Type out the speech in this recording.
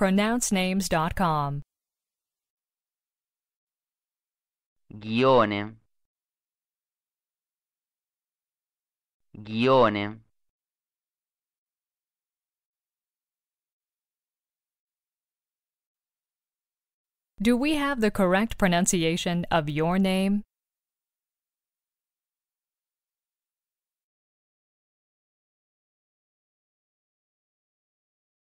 pronouncenames.com. Guione. Guione. Do we have the correct pronunciation of your name?